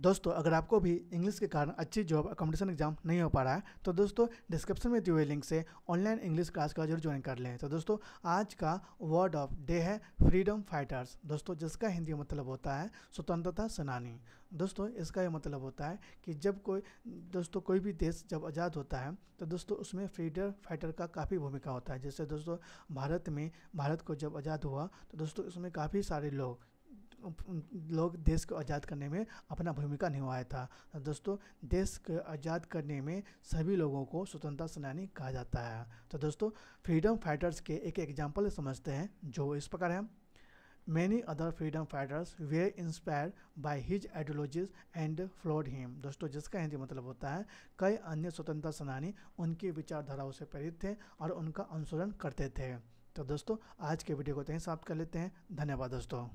दोस्तों अगर आपको भी इंग्लिश के कारण अच्छी जॉब अकोमोडेशन एग्जाम नहीं हो पा रहा है तो दोस्तों डिस्क्रिप्शन में दिए हुए लिंक से ऑनलाइन इंग्लिश क्लास का जरूर ज्वाइन कर लें तो दोस्तों आज का वर्ड ऑफ डे है फ्रीडम फाइटर्स दोस्तों जिसका हिंदी मतलब होता है स्वतंत्रता सेनानी दोस्तों इसका यह मतलब होता है कि जब कोई दोस्तों कोई भी देश जब आज़ाद होता है तो दोस्तों उसमें फ्रीडम फाइटर का काफ़ी भूमिका होता है जैसे दोस्तों भारत में भारत को जब आज़ाद हुआ तो दोस्तों इसमें काफ़ी सारे लोग लोग देश को आज़ाद करने में अपना भूमिका निभाया था दोस्तों देश को आज़ाद करने में सभी लोगों को स्वतंत्रता सेनानी कहा जाता है तो दोस्तों फ्रीडम फाइटर्स के एक एग्जाम्पल समझते हैं जो इस प्रकार है many other freedom fighters were inspired by his ideologies and followed him दोस्तों जिसका हिंदी मतलब होता है कई अन्य स्वतंत्रता सेनानी उनकी विचारधाराओं से प्रेरित थे और उनका अनुसरण करते थे तो दोस्तों आज के वीडियो को यहीं समाप्त कर लेते हैं धन्यवाद दोस्तों